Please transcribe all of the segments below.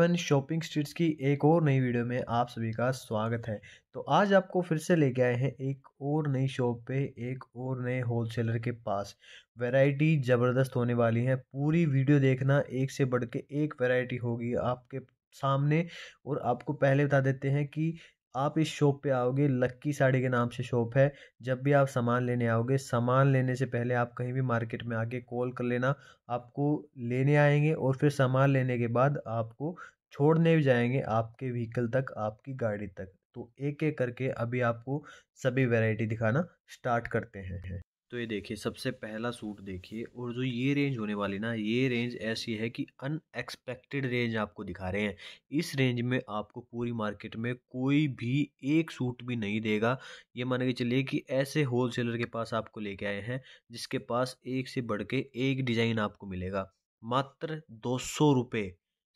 everyone shopping streets की एक और नई वीडियो में आप सभी का स्वागत है तो आज आपको फिर से लेके आए हैं एक और नई शॉप पे एक और नए होलसेलर के पास वैरायटी ज़बरदस्त होने वाली है पूरी वीडियो देखना एक से बढ़ एक वैरायटी होगी आपके सामने और आपको पहले बता देते हैं कि आप इस शॉप पे आओगे लक्की साड़ी के नाम से शॉप है जब भी आप सामान लेने आओगे सामान लेने से पहले आप कहीं भी मार्केट में आके कॉल कर लेना आपको लेने आएंगे और फिर सामान लेने के बाद आपको छोड़ने भी जाएंगे आपके व्हीकल तक आपकी गाड़ी तक तो एक एक करके अभी आपको सभी वैरायटी दिखाना स्टार्ट करते हैं तो ये देखिए सबसे पहला सूट देखिए और जो ये रेंज होने वाली ना ये रेंज ऐसी है कि अनएक्सपेक्टेड रेंज आपको दिखा रहे हैं इस रेंज में आपको पूरी मार्केट में कोई भी एक सूट भी नहीं देगा ये मान के चलिए कि ऐसे होल सेलर के पास आपको लेके आए हैं जिसके पास एक से बढ़ के एक डिज़ाइन आपको मिलेगा मात्र दो सौ रुपये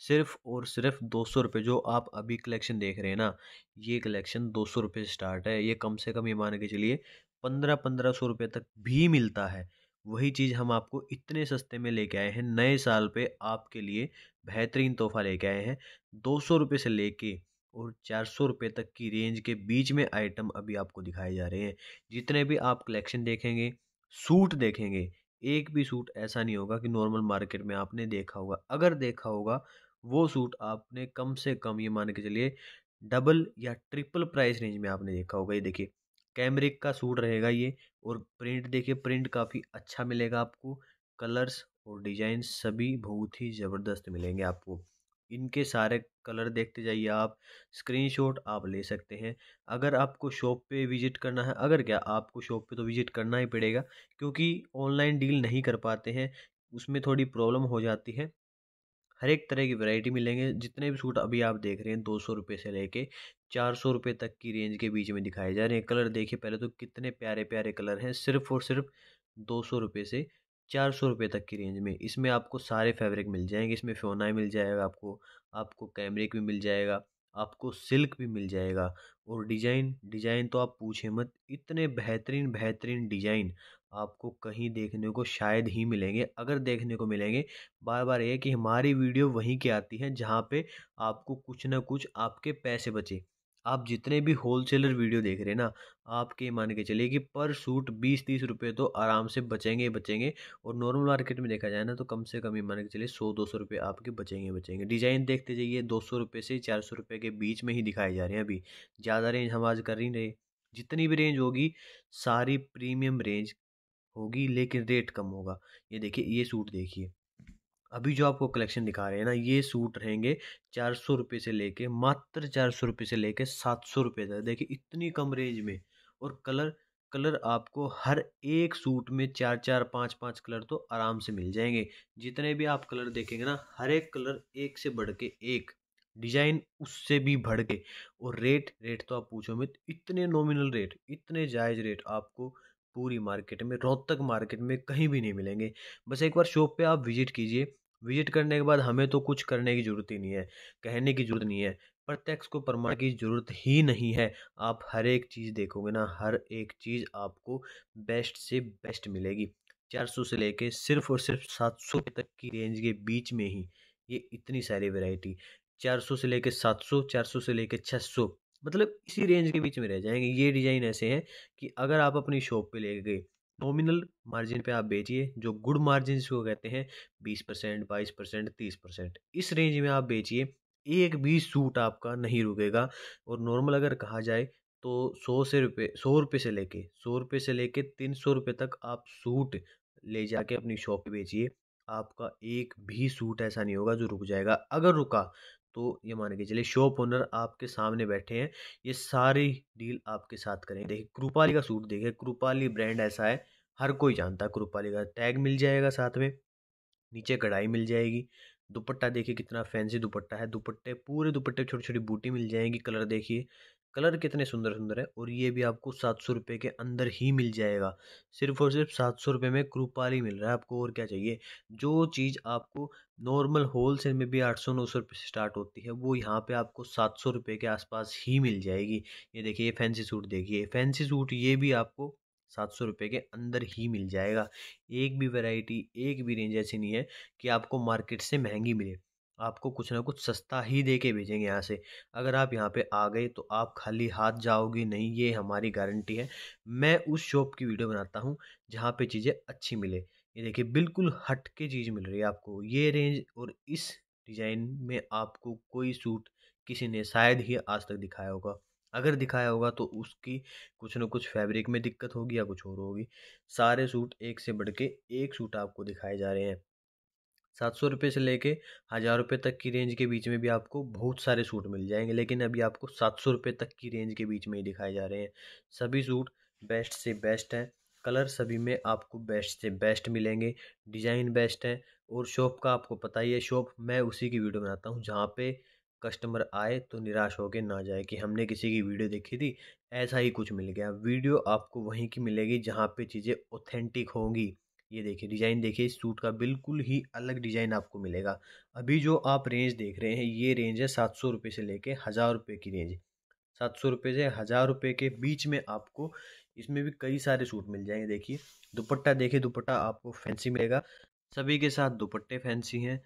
सिर्फ और सिर्फ दो सौ रुपये जो आप अभी कलेक्शन देख रहे हैं ना ये कलेक्शन दो सौ रुपये स्टार्ट है ये कम से कम ये मान के चलिए पंद्रह पंद्रह सौ रुपये तक भी मिलता है वही चीज़ हम आपको इतने सस्ते में लेके आए हैं नए साल पे आपके लिए बेहतरीन तोहफा लेके आए हैं दो सौ रुपये से लेके और चार सौ रुपये तक की रेंज के बीच में आइटम अभी आपको दिखाए जा रहे हैं जितने भी आप कलेक्शन देखेंगे सूट देखेंगे एक भी सूट ऐसा नहीं होगा कि नॉर्मल मार्केट में आपने देखा होगा अगर देखा होगा वो सूट आपने कम से कम ये मान के चलिए डबल या ट्रिपल प्राइस रेंज में आपने देखा होगा ये देखिए कैमरिक का सूट रहेगा ये और प्रिंट देखिए प्रिंट काफ़ी अच्छा मिलेगा आपको कलर्स और डिजाइन सभी बहुत ही ज़बरदस्त मिलेंगे आपको इनके सारे कलर देखते जाइए आप स्क्रीनशॉट आप ले सकते हैं अगर आपको शॉप पे विज़िट करना है अगर क्या आपको शॉप पे तो विज़िट करना ही पड़ेगा क्योंकि ऑनलाइन डील नहीं कर पाते हैं उसमें थोड़ी प्रॉब्लम हो जाती है हर एक तरह की वैरायटी मिलेंगे जितने भी सूट अभी आप देख रहे हैं दो सौ रुपये से लेके चार सौ रुपये तक की रेंज के बीच में दिखाए जा रहे हैं कलर देखिए पहले तो कितने प्यारे प्यारे कलर हैं सिर्फ और सिर्फ दो सौ रुपये से चार सौ रुपये तक की रेंज में इसमें आपको सारे फैब्रिक मिल जाएंगे इसमें फ्योना मिल जाएगा आपको आपको कैमरिक भी मिल जाएगा आपको सिल्क भी मिल जाएगा और डिजाइन डिजाइन तो आप पूछे मत इतने बेहतरीन बेहतरीन डिजाइन आपको कहीं देखने को शायद ही मिलेंगे अगर देखने को मिलेंगे बार बार ये कि हमारी वीडियो वहीं की आती है जहाँ पे आपको कुछ ना कुछ आपके पैसे बचे आप जितने भी होलसेलर वीडियो देख रहे हैं ना आपके मान के चलिए कि पर सूट बीस तीस रुपये तो आराम से बचेंगे बचेंगे और नॉर्मल मार्केट में देखा जाए ना तो कम से कम ही मान के चलिए सौ दो सौ रुपये आपके बचेंगे बचेंगे डिज़ाइन देखते जाइए दो सौ रुपये से चार सौ रुपये के बीच में ही दिखाए जा रहे हैं अभी ज़्यादा रेंज हम आज कर ही रहे जितनी भी रेंज होगी सारी प्रीमियम रेंज होगी लेकिन रेट कम होगा ये देखिए ये सूट देखिए अभी जो आपको कलेक्शन दिखा रहे हैं ना ये सूट रहेंगे चार सौ रुपये से लेके मात्र चार सौ रुपये से लेके सात सौ रुपये तक देखिए इतनी कम रेंज में और कलर कलर आपको हर एक सूट में चार चार पाँच पाँच कलर तो आराम से मिल जाएंगे जितने भी आप कलर देखेंगे ना हर एक कलर एक से बढ़ के एक डिजाइन उससे भी बढ़ के और रेट रेट तो आप पूछो मैं इतने नॉमिनल रेट इतने जायज़ रेट आपको पूरी मार्केट में रोहतक मार्केट में कहीं भी नहीं मिलेंगे बस एक बार शॉप पे आप विजिट कीजिए विजिट करने के बाद हमें तो कुछ करने की ज़रूरत ही नहीं है कहने की ज़रूरत नहीं है प्रत्यक्ष को प्रमाण की ज़रूरत ही नहीं है आप हर एक चीज़ देखोगे ना हर एक चीज़ आपको बेस्ट से बेस्ट मिलेगी चार सौ से लेके सिर्फ और सिर्फ सात सौ तक की रेंज के बीच में ही ये इतनी सारी वैरायटी चार सौ से लेके सात सौ चार सौ से लेके छः सौ मतलब इसी रेंज के बीच में रह जाएंगे ये डिज़ाइन ऐसे हैं कि अगर आप अपनी शॉप पे ले गए नॉमिनल मार्जिन पे आप बेचिए जो गुड मार्जिन जिसको कहते हैं बीस परसेंट बाईस परसेंट तीस परसेंट इस रेंज में आप बेचिए एक भी सूट आपका नहीं रुकेगा और नॉर्मल अगर कहा जाए तो सौ से रुपये सौ रुपये से लेके सौ रुपये से लेके तीन सौ रुपये तक आप सूट ले जाके अपनी शॉप पे बेचिए आपका एक भी सूट ऐसा नहीं होगा जो रुक जाएगा अगर रुका तो ये मान के चलिए शॉप ओनर आपके सामने बैठे हैं ये सारी डील आपके साथ करेंगे देखिए कृपाली का सूट देखिए कृपाली ब्रांड ऐसा है हर कोई जानता है क्रूपाली का टैग मिल जाएगा साथ में नीचे कढ़ाई मिल जाएगी दुपट्टा देखिए कितना फैंसी दुपट्टा है दुपट्टे पूरे दुपट्टे छोटी छोटी बूटी मिल जाएंगी कलर देखिए कलर कितने सुंदर सुंदर है और ये भी आपको सात सौ रुपये के अंदर ही मिल जाएगा सिर्फ और सिर्फ सात सौ रुपये में ही मिल रहा है आपको और क्या चाहिए जो चीज़ आपको नॉर्मल होल सेल में भी आठ सौ नौ सौ रुपये से स्टार्ट होती है वो यहाँ पे आपको सात सौ रुपये के आसपास ही मिल जाएगी ये देखिए फैंसी सूट देखिए फैंसी सूट ये भी आपको सात सौ रुपये के अंदर ही मिल जाएगा एक भी वैरायटी एक भी रेंज ऐसी नहीं है कि आपको मार्केट से महंगी मिले आपको कुछ ना कुछ सस्ता ही दे के भेजेंगे यहाँ से अगर आप यहाँ पे आ गए तो आप खाली हाथ जाओगे नहीं ये हमारी गारंटी है मैं उस शॉप की वीडियो बनाता हूँ जहाँ पे चीज़ें अच्छी मिले ये देखिए बिल्कुल हट के चीज़ मिल रही है आपको ये रेंज और इस डिज़ाइन में आपको कोई सूट किसी ने शायद ही आज तक दिखाया होगा अगर दिखाया होगा तो उसकी कुछ ना कुछ फैब्रिक में दिक्कत होगी या कुछ और होगी सारे सूट एक से बढ़ के एक सूट आपको दिखाए जा रहे हैं सात सौ रुपये से लेके हज़ार रुपये तक की रेंज के बीच में भी आपको बहुत सारे सूट मिल जाएंगे लेकिन अभी आपको सात सौ रुपये तक की रेंज के बीच में ही दिखाए जा रहे हैं सभी सूट बेस्ट से बेस्ट हैं कलर सभी में आपको बेस्ट से बेस्ट मिलेंगे डिज़ाइन बेस्ट है और शॉप का आपको पता ही है शॉप मैं उसी की वीडियो बनाता हूँ जहाँ पे कस्टमर आए तो निराश होकर ना जाए कि हमने किसी की वीडियो देखी थी ऐसा ही कुछ मिल गया वीडियो आपको वहीं की मिलेगी जहाँ पे चीज़ें ऑथेंटिक होंगी ये देखिए डिज़ाइन देखिए इस सूट का बिल्कुल ही अलग डिज़ाइन आपको मिलेगा अभी जो आप रेंज देख रहे हैं ये रेंज है सात सौ रुपये से लेके हज़ार रुपये की रेंज सात सौ रुपये से हज़ार रुपये के बीच में आपको इसमें भी कई सारे सूट मिल जाएंगे देखिए दुपट्टा देखिए दुपट्टा आपको फैंसी मिलेगा सभी के साथ दुपट्टे फैंसी हैं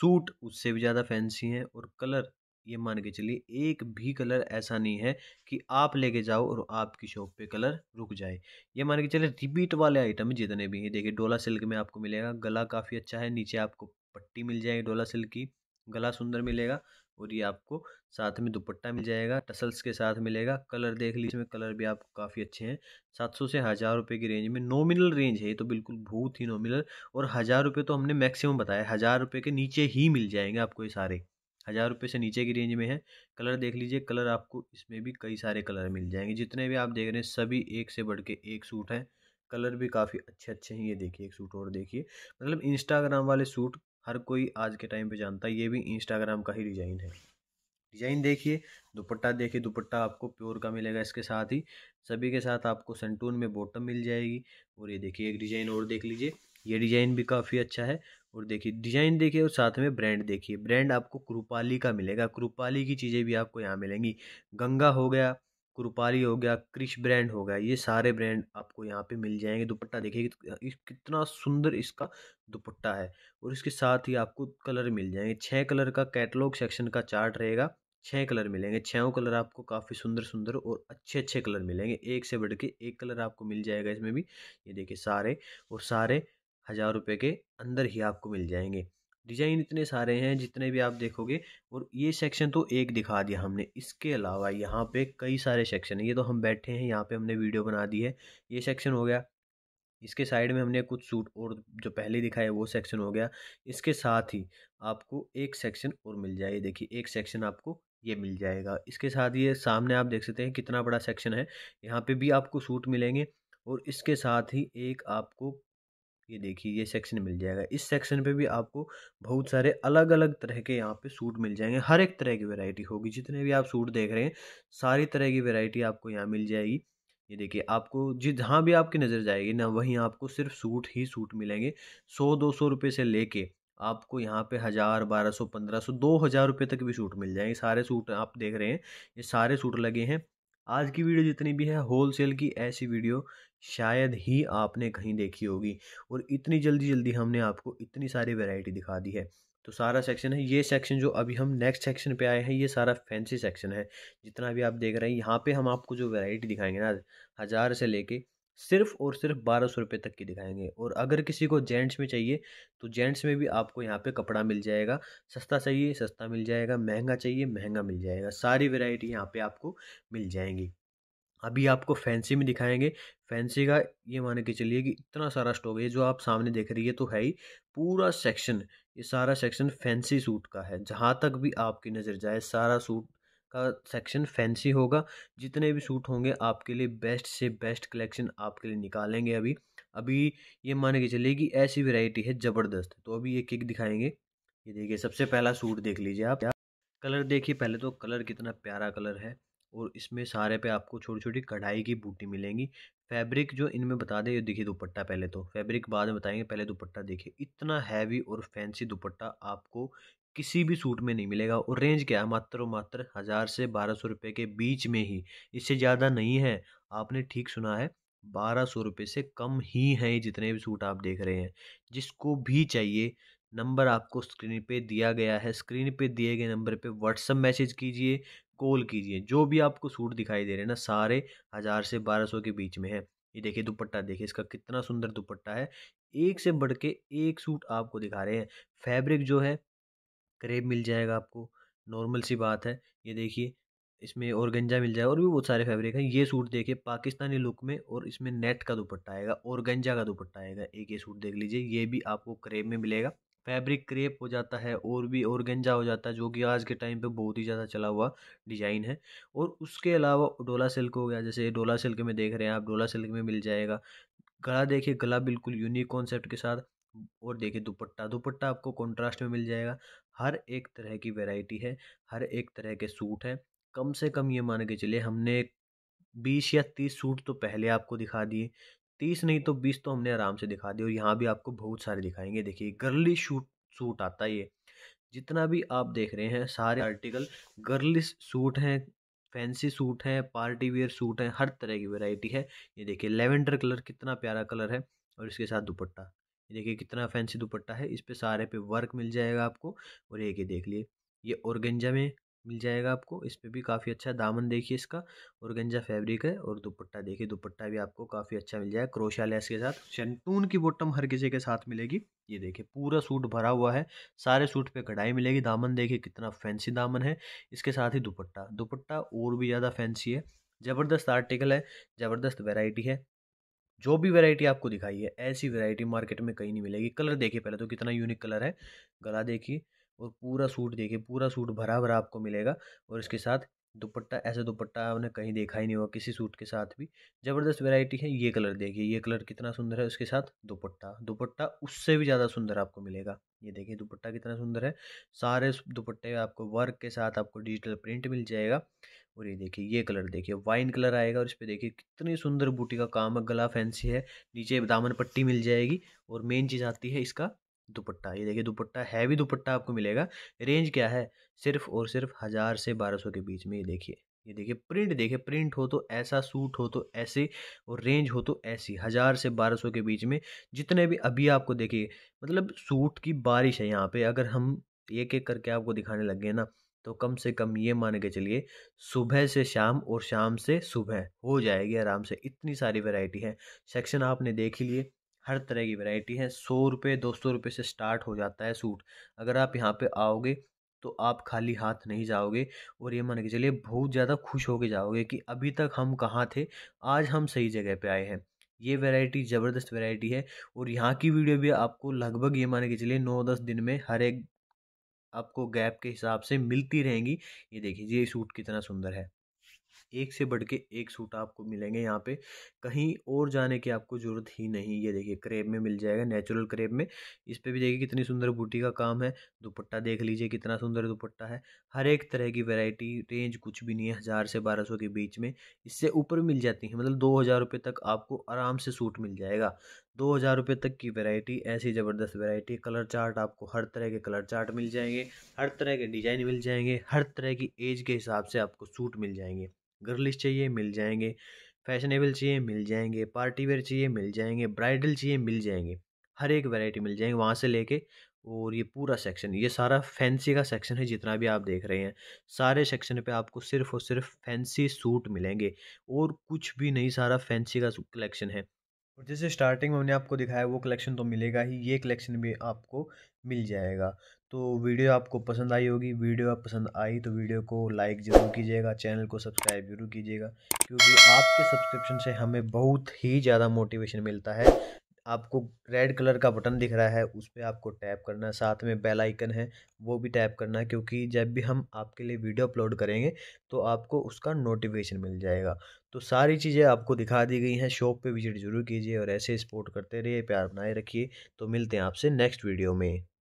सूट उससे भी ज़्यादा फैंसी हैं और कलर ये मान के चलिए एक भी कलर ऐसा नहीं है कि आप लेके जाओ और आपकी शॉप पे कलर रुक जाए ये मान के चलिए रिपीट वाले आइटम जितने भी हैं देखिए डोला सिल्क में आपको मिलेगा गला काफ़ी अच्छा है नीचे आपको पट्टी मिल जाएगी डोला सिल्क की गला सुंदर मिलेगा और ये आपको साथ में दुपट्टा मिल जाएगा टसल्स के साथ मिलेगा कलर देख लीजिए इसमें कलर भी आपको काफ़ी अच्छे हैं सात सौ से हज़ार रुपये की रेंज में नॉमिनल रेंज है ये तो बिल्कुल बहुत ही नॉमिनल और हज़ार रुपये तो हमने मैक्सिमम बताया हज़ार रुपये के नीचे ही मिल जाएंगे आपको ये सारे हज़ार रुपये से नीचे की रेंज में है कलर देख लीजिए कलर आपको इसमें भी कई सारे कलर मिल जाएंगे जितने भी आप देख रहे हैं सभी एक से बढ़ के एक सूट हैं कलर भी काफ़ी अच्छे अच्छे हैं ये देखिए एक सूट और देखिए मतलब इंस्टाग्राम वाले सूट हर कोई आज के टाइम पे जानता है ये भी इंस्टाग्राम का ही डिज़ाइन है डिज़ाइन देखिए दुपट्टा देखिए दुपट्टा आपको प्योर का मिलेगा इसके साथ ही सभी के साथ आपको सेंटून में बॉटम मिल जाएगी और ये देखिए एक डिज़ाइन और देख लीजिए ये डिज़ाइन भी काफ़ी अच्छा है और देखिए डिज़ाइन देखिए और साथ में ब्रांड देखिए ब्रांड आपको क्रूपाली का मिलेगा क्रूपाली की चीज़ें भी आपको यहाँ मिलेंगी गंगा हो गया क्रूपाली हो गया क्रिश ब्रांड हो गया ये सारे ब्रांड आपको यहाँ पे मिल जाएंगे दुपट्टा देखिए कितना सुंदर इसका दुपट्टा है और इसके साथ ही आपको कलर मिल जाएंगे छः कलर का कैटलॉग सेक्शन का चार्ट रहेगा छः कलर मिलेंगे छों कलर आपको काफ़ी सुंदर सुंदर और अच्छे अच्छे कलर मिलेंगे एक से बढ़ के एक कलर आपको मिल जाएगा इसमें भी ये देखिए सारे और सारे हज़ार रुपये के अंदर ही आपको मिल जाएंगे डिज़ाइन इतने सारे हैं जितने भी आप देखोगे और ये सेक्शन तो एक दिखा दिया हमने इसके अलावा यहाँ पे कई सारे सेक्शन हैं ये तो हम बैठे हैं यहाँ पे हमने वीडियो बना दी है ये सेक्शन हो गया इसके साइड में हमने कुछ सूट और जो पहले दिखाए वो सेक्शन हो गया इसके साथ ही आपको एक सेक्शन और मिल जाए देखिए एक सेक्शन आपको ये मिल जाएगा इसके साथ ये सामने आप देख सकते हैं कितना बड़ा सेक्शन है यहाँ पर भी आपको सूट मिलेंगे और इसके साथ ही एक आपको ये देखिए ये सेक्शन मिल जाएगा इस सेक्शन पे भी आपको बहुत सारे अलग अलग तरह के यहाँ पे सूट मिल जाएंगे हर एक तरह की वैरायटी होगी जितने भी आप सूट देख रहे हैं सारी तरह की वैरायटी आपको यहाँ मिल जाएगी ये देखिए आपको जिस जहाँ भी आपकी नज़र जाएगी ना वहीं आपको सिर्फ सूट ही सूट मिलेंगे सौ दो सौ रुपये से ले आपको यहाँ पे हज़ार बारह सौ पंद्रह सौ दो हज़ार रुपये तक भी सूट मिल जाएंगे सारे सूट आप देख रहे हैं ये सारे सूट लगे हैं आज की वीडियो जितनी भी है होलसेल की ऐसी वीडियो शायद ही आपने कहीं देखी होगी और इतनी जल्दी जल्दी हमने आपको इतनी सारी वेराइटी दिखा दी है तो सारा सेक्शन है ये सेक्शन जो अभी हम नेक्स्ट सेक्शन पे आए हैं ये सारा फैंसी सेक्शन है जितना भी आप देख रहे हैं यहाँ पे हम आपको जो वैरायटी दिखाएंगे ना हज़ार से लेके सिर्फ और सिर्फ बारह सौ रुपये तक की दिखाएंगे और अगर किसी को जेंट्स में चाहिए तो जेंट्स में भी आपको यहाँ पे कपड़ा मिल जाएगा सस्ता चाहिए सस्ता मिल जाएगा महंगा चाहिए महंगा मिल जाएगा सारी वेराइटी यहाँ पे आपको मिल जाएंगी अभी आपको फैंसी में दिखाएंगे फैंसी का ये मान के चलिए कि इतना सारा स्टॉक है जो आप सामने देख रही है तो है ही पूरा सेक्शन ये सारा सेक्शन फैंसी सूट का है जहाँ तक भी आपकी नज़र जाए सारा सूट का सेक्शन फैंसी होगा जितने भी सूट होंगे आपके लिए बेस्ट से बेस्ट कलेक्शन आपके लिए निकालेंगे अभी अभी ये मान के चलिए कि ऐसी वेराइटी है ज़बरदस्त तो अभी ये किक दिखाएंगे ये देखिए सबसे पहला सूट देख लीजिए आप कलर देखिए पहले तो कलर कितना प्यारा कलर है और इसमें सारे पे आपको छोटी छोटी कढ़ाई की बूटी मिलेंगी फैब्रिक जो इनमें बता दें ये देखिए दुपट्टा पहले तो फैब्रिक बाद में बताएंगे पहले दुपट्टा देखिए इतना हैवी और फैंसी दुपट्टा आपको किसी भी सूट में नहीं मिलेगा और रेंज क्या है मात्र और मात्र हज़ार से बारह सौ रुपये के बीच में ही इससे ज़्यादा नहीं है आपने ठीक सुना है बारह सौ रुपये से कम ही हैं जितने भी सूट आप देख रहे हैं जिसको भी चाहिए नंबर आपको स्क्रीन पे दिया गया है स्क्रीन पे दिए गए नंबर पे व्हाट्सअप मैसेज कीजिए कॉल कीजिए जो भी आपको सूट दिखाई दे रहे हैं ना सारे हज़ार से बारह सौ के बीच में है ये देखिए दुपट्टा देखिए इसका कितना सुंदर दुपट्टा है एक से बढ़ के एक सूट आपको दिखा रहे हैं फैब्रिक जो है क्रेप मिल जाएगा आपको नॉर्मल सी बात है ये देखिए इसमें औरगंजा मिल जाएगा और भी बहुत सारे फैब्रिक हैं ये सूट देखिए पाकिस्तानी लुक में और इसमें नेट का दुपट्टा आएगा और गंजा का दुपट्टा आएगा एक ये सूट देख लीजिए ये भी आपको क्रेप में मिलेगा फैब्रिक क्रेप हो जाता है और भी और गंजा हो जाता है जो कि आज के टाइम पे बहुत ही ज़्यादा चला हुआ डिज़ाइन है और उसके अलावा डोला सिल्क हो गया जैसे डोला सिल्क में देख रहे हैं आप डोला सिल्क में मिल जाएगा गला देखिए गला बिल्कुल यूनिक कॉन्सेप्ट के साथ और देखिए दुपट्टा दुपट्टा आपको कॉन्ट्रास्ट में मिल जाएगा हर एक तरह की वेराइटी है हर एक तरह के सूट हैं कम से कम ये मान के चलिए हमने बीस या तीस सूट तो पहले आपको दिखा दिए तीस नहीं तो बीस तो हमने आराम से दिखा दिए और यहाँ भी आपको बहुत सारे दिखाएंगे देखिए गर्ली शूट सूट आता है ये जितना भी आप देख रहे हैं सारे आर्टिकल गर्ली सूट हैं फैंसी सूट हैं पार्टी वेयर सूट हैं हर तरह की वैरायटी है ये देखिए लेवेंडर कलर कितना प्यारा कलर है और इसके साथ दुपट्टा देखिए कितना फैंसी दुपट्टा है इस पर सारे पे वर्क मिल जाएगा आपको और एक ये देख लिए ये औरगेंजा में मिल जाएगा आपको इस पर भी काफ़ी अच्छा दामन देखिए इसका और गंजा फैब्रिक है और दुपट्टा देखिए दुपट्टा भी आपको काफ़ी अच्छा मिल जाएगा क्रोशा लेस के साथ शैंटून की बॉटम हर किसी के साथ मिलेगी ये देखिए पूरा सूट भरा हुआ है सारे सूट पे कढ़ाई मिलेगी दामन देखिए कितना फैंसी दामन है इसके साथ ही दुपट्टा दुपट्टा और भी ज़्यादा फैंसी है ज़बरदस्त आर्टिकल है ज़बरदस्त वेराइटी है जो भी वैरायटी आपको दिखाई है ऐसी वैरायटी मार्केट में कहीं नहीं मिलेगी कलर देखिए पहले तो कितना यूनिक कलर है गला देखिए और पूरा सूट देखिए पूरा सूट भरा भरा आपको मिलेगा और इसके साथ दुपट्टा ऐसा दुपट्टा आपने कहीं देखा ही नहीं होगा किसी सूट के साथ भी ज़बरदस्त वेराइटी है ये कलर देखिए ये कलर कितना सुंदर है उसके साथ दुपट्टा दुपट्टा उससे भी ज़्यादा सुंदर आपको मिलेगा ये देखिए दुपट्टा कितना सुंदर है सारे दुपट्टे आपको वर्क के साथ आपको डिजिटल प्रिंट मिल जाएगा और ये देखिए ये कलर देखिए वाइन कलर आएगा और इस पर देखिए कितनी सुंदर बूटी का काम है गला फैंसी है नीचे दामन पट्टी मिल जाएगी और मेन चीज़ आती है इसका दुपट्टा ये देखिए दुपट्टा हैवी दुपट्टा आपको मिलेगा रेंज क्या है सिर्फ और सिर्फ हज़ार से बारह सौ के बीच में ये देखिए ये देखिए प्रिंट देखिए प्रिंट हो तो ऐसा सूट हो तो ऐसे और रेंज हो तो ऐसी हज़ार से बारह सौ के बीच में जितने भी अभी आपको देखिए मतलब सूट की बारिश है यहाँ पे अगर हम एक एक करके आपको दिखाने लग गए ना तो कम से कम ये मान के चलिए सुबह से शाम और शाम से सुबह हो जाएगी आराम से इतनी सारी वेराइटी है सेक्शन आपने देख ही लिए हर तरह की वैरायटी है सौ रुपये दो सौ रुपये से स्टार्ट हो जाता है सूट अगर आप यहाँ पे आओगे तो आप खाली हाथ नहीं जाओगे और ये मान के चलिए बहुत ज़्यादा खुश होके जाओगे कि अभी तक हम कहाँ थे आज हम सही जगह पे आए हैं ये वैरायटी ज़बरदस्त वैरायटी है और यहाँ की वीडियो भी आपको लगभग ये मान के चलिए नौ दस दिन में हर एक आपको गैप के हिसाब से मिलती रहेंगी ये देखिए ये सूट कितना सुंदर है एक से बढ़ के एक सूट आपको मिलेंगे यहाँ पे कहीं और जाने की आपको ज़रूरत ही नहीं ये देखिए क्रेप में मिल जाएगा नेचुरल क्रेप में इस पर भी देखिए कितनी सुंदर बूटी का काम है दुपट्टा देख लीजिए कितना सुंदर दुपट्टा है हर एक तरह की वेराइटी रेंज कुछ भी नहीं है हज़ार से बारह सौ के बीच में इससे ऊपर मिल जाती है मतलब दो हज़ार रुपये तक आपको आराम से सूट मिल जाएगा दो हज़ार रुपये तक की वैरायटी ऐसी ज़बरदस्त वैरायटी कलर चार्ट आपको हर तरह के कलर चार्ट मिल जाएंगे हर तरह के डिज़ाइन मिल जाएंगे हर तरह की एज के हिसाब से आपको सूट मिल जाएंगे गर्लिश चाहिए मिल जाएंगे फैशनेबल चाहिए मिल जाएंगे पार्टी वेयर चाहिए मिल जाएंगे ब्राइडल चाहिए मिल जाएंगे हर एक वैरायटी मिल जाएंगे वहाँ से लेके और ये पूरा सेक्शन ये सारा फैंसी का सेक्शन है जितना भी आप देख रहे हैं सारे सेक्शन पे आपको सिर्फ और सिर्फ फैंसी सूट मिलेंगे और कुछ भी नहीं सारा फैंसी का कलेक्शन है और जैसे स्टार्टिंग में हमने आपको दिखाया वो कलेक्शन तो मिलेगा ही ये कलेक्शन भी आपको मिल जाएगा तो वीडियो आपको पसंद आई होगी वीडियो आप पसंद आई तो वीडियो को लाइक ज़रूर कीजिएगा चैनल को सब्सक्राइब जरूर कीजिएगा क्योंकि आपके सब्सक्रिप्शन से हमें बहुत ही ज़्यादा मोटिवेशन मिलता है आपको रेड कलर का बटन दिख रहा है उस पर आपको टैप करना है साथ में बेल आइकन है वो भी टैप करना है क्योंकि जब भी हम आपके लिए वीडियो अपलोड करेंगे तो आपको उसका नोटिफिकेशन मिल जाएगा तो सारी चीज़ें आपको दिखा दी गई हैं शॉप पे विजिट जरूर कीजिए और ऐसे सपोर्ट करते रहिए प्यार बनाए रखिए तो मिलते हैं आपसे नेक्स्ट वीडियो में